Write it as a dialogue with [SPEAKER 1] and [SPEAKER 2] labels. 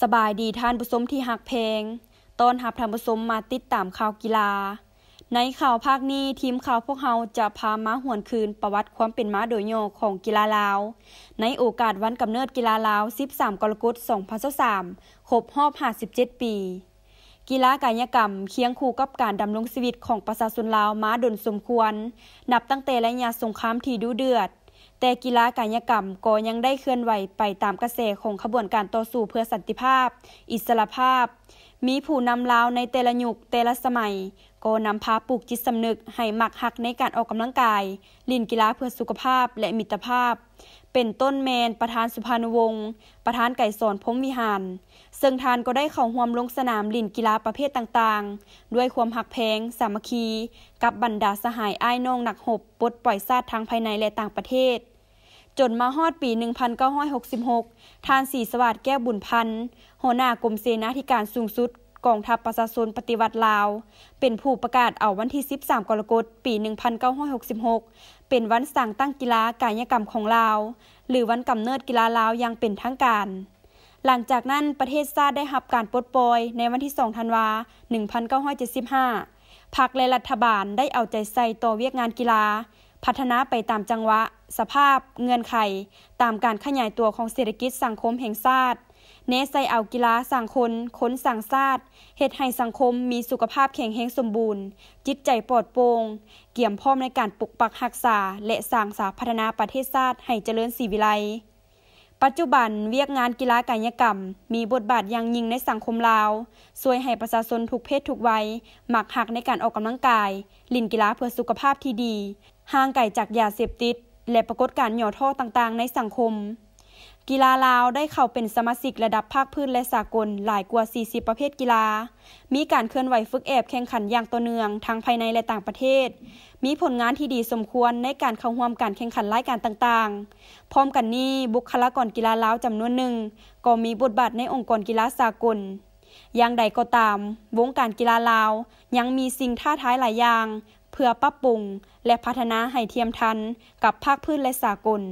[SPEAKER 1] สบายดีท่านผู้ชมที่หักเพลง ต้อนหับท่านผู้ชมมาติดตามข่าวกีฬา ในข่าวภาคนี้ทีมข่าวพวกเราจะพามาหวนคืนประวัติความเป็นมาโดยโยของกีฬาลาว ในโอกาสวันกำเนิดกีฬาลาว 13 กรกฎาคม2023ครบรอบ57ปี กีฬากายกรรมเคียงคู่กับการดำรงชีวิตของประชาชนลาวมาดนสมควร นับตั้งแต่ระยะสงครามที่ดูเดือดต่กีฬากายกรรมก็ยังได้เคลื่อนไหวไปตามกระแสของขบวนการต่อสู้เพื่อสันติภาพ อิสรภาพมีผู้นำลาวในแต่ละยุคแต่ละสมัย ก็นำพาปลูกจิตสำนึก ให้มักหักในการออกกำลังกาย ลินกีฬาเพื่อสุขภาพและมิตรภาพ เป็นต้นแมนประธานสุพรรณวงศ์ประธานไก่สอนพมวิหารซึ่งทานก็ได้เข้าห่วมลงสนามลินกีฬาประเภทต่างๆ ด้วยความหักแพง สามัคคี กับบรรดาสหายอ้ายน้องหนักหบปลดปล่อยซาดทางภายในและต่างประเทศจนมาฮอดปี 1966 ทานสีสวัสดิ์แก้วบุญพันธ์หัวหน้ากรมเสนาธิการสูงสุดกองทัพประชาชนปฏิวัติลาว เป็นผู้ประกาศเอาวันที่ 13 กรกฎาคมปี 1966 เป็นวันสั่งตั้งกีฬากายกรรมของลาว หรือวันกำเนิดกีฬาลาวอย่างเป็นทางการ หลังจากนั้นประเทศชาติได้รับการปลดปล่อยในวันที่ 2 ธันวา1975 พรรคและรัฐบาลได้เอาใจใส่ต่อเวียกงานกีฬาพัฒนาไปตามจังหวะ สภาพเงื่อนไขตามการขยายตัวของเศรษฐกิจสังคมแห่งชาติเนใส่เอากีฬาสังคนค้นสังชาติเหตุให้สังคมมีสุขภาพแข็งแรงสมบูรณ์ จิตใจปลอดโปร่งเกี่ยมพร้อมในการปลุกปักหักษา และสร้างสาพัฒนาประเทศชาติให้เจริญสีวิไลปัจจุบันเวียกงานกีฬากายกรรม มีบทบาทอย่างยิ่งในสังคมลาวช่วยให้ประชาชนทุกเพศทุกวัยหมักหักในการออกกำลังกาย ลินกีฬาเพื่อสุขภาพที่ดีห่างไกลจากยาเสพติด และปรากฏการหย่อท่อต่างๆในสังคม กีฬาลาวได้เข้าเป็นสมาชิกระดับภาคพื้นและสากล หลายกว่า 40 ประเภทกีฬา มีการเคลื่อนไหวฝึกแอบแข่งขันอย่างต่อเนื่อง ทั้งภายในและต่างประเทศ มีผลงานที่ดีสมควรในการเข้าร่วมการแข่งขันรายการต่างๆ พร้อมกันนี้บุคลากรกีฬาลาวจำนวนหนึ่ง ก็มีบทบาทในองค์กรกีฬาสากล อย่างใดก็ตาม วงการกีฬาลาวยังมีสิ่งท้าทายหลายอย่างเพื่อปรับปรุงและพัฒนาให้เทียมทัน กับภาคพื้นและสากล